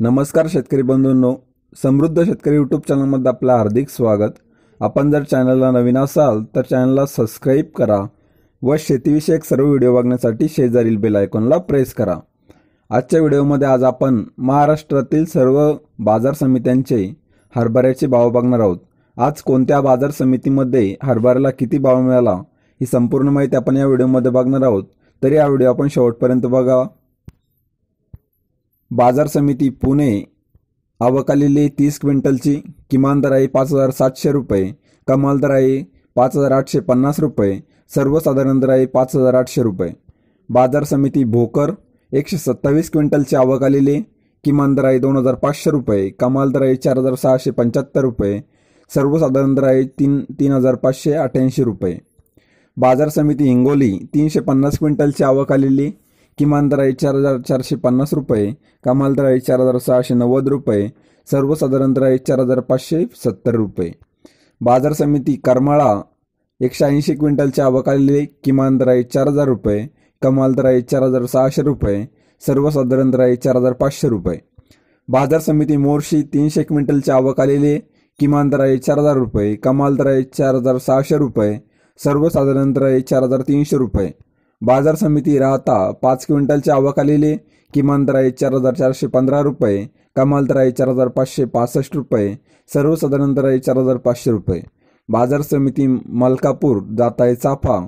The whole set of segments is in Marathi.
नमस्कार शेतकरी बंधूंनो समृद्ध शेतकरी यूट्यूब चॅनलमध्ये आपलं हार्दिक स्वागत आपण जर चॅनलला नवीन असाल तर चॅनलला सबस्क्राईब करा व शेतीविषयक सर्व व्हिडिओ बघण्यासाठी शेजारील बेल आयकॉनला प्रेस करा आजच्या व्हिडिओमध्ये आज आपण महाराष्ट्रातील सर्व बाजार समित्यांचे हरभऱ्याचे भाव बघणार आहोत आज कोणत्या बाजार समितीमध्ये हरभऱ्याला किती भाव मिळाला ही संपूर्ण माहिती आपण या व्हिडिओमध्ये बघणार आहोत तरी हा व्हिडिओ आपण शेवटपर्यंत बघा बाजार समिती पुणे आलेली तीस क्विंटलची किमान दर आहे पाच हजार सातशे रुपये कमाल दर आहे पाच हजार आठशे पन्नास रुपये सर्वसाधारण दर आहे पाच हजार आठशे रुपये बाजार समिती भोकर एकशे सत्तावीस क्विंटलची आवक आलेली किमान दर आहे दोन हजार पाचशे रुपये कमाल दर आहे चार हजार सहाशे पंच्याहत्तर रुपये सर्वसाधारण दर आहे तीन तीन हजार पाचशे अठ्ठ्याऐंशी रुपये बाजार समिती हिंगोली तीनशे पन्नास क्विंटलची आवक आलेली किमान दराई चार हजार चारशे पन्नास रुपये कमाल दराई चार हजार सहाशे नव्वद रुपये सर्वसाधारण दराई चार हजार पाचशे सत्तर रुपये बाजार समिती करमाळा एकशे ऐंशी क्विंटलच्या अवकाली किमान दराई चार हजार रुपये कमाल दराई चार हजार सहाशे रुपये सर्वसाधारण दराई चार हजार पाचशे रुपये बाजार समिती मोर्शी तीनशे क्विंटलच्या अवकालेले किमान दराई चार हजार रुपये कमाल दराई चार हजार सहाशे रुपये सर्वसाधारण दराई चार हजार तीनशे रुपये बाजार समिती राहता पाच क्विंटलच्या आवक आलेले किमान दराई चार हजार चारशे पंधरा रुपये कमाल चार हजार पाचशे पासष्ट रुपये सर्वसाधारण दराई चार हजार पाचशे रुपये बाजार समिती मलकापूर जाताय चाफा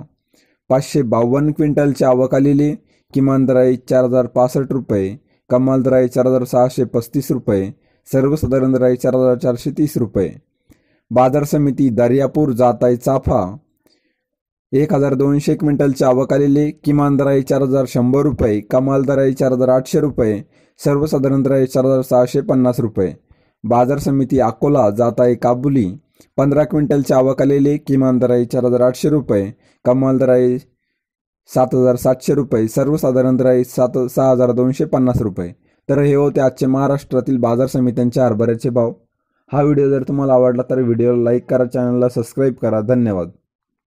पाचशे बावन्न क्विंटलची आवक आलेली किमान दराई चार हजार पासष्ट रुपये कमाल चार हजार सहाशे पस्तीस रुपये सर्वसाधारण दराई चार हजार चारशे तीस रुपये बाजार समिती दर्यापूर जाताय चाफा एक हजार दोनशे आवक आलेले किमान दराई चार हजार शंभर रुपये कमाल दराई चार हजार आठशे रुपये सर्वसाधारण दराई चार हजार सहाशे पन्नास रुपये बाजार समिती अकोला आहे काबुली पंधरा क्विंटलच्या आलेले किमान दराई चार हजार आठशे रुपये कमाल दराई सात हजार सातशे रुपये सर्वसाधारण दराई सात सहा हजार दोनशे पन्नास रुपये तर हे होते आजचे महाराष्ट्रातील बाजार समित्यांच्या हरभऱ्याचे भाव हा व्हिडिओ जर तुम्हाला आवडला तर व्हिडिओला लाईक करा चॅनलला सबस्क्राईब करा धन्यवाद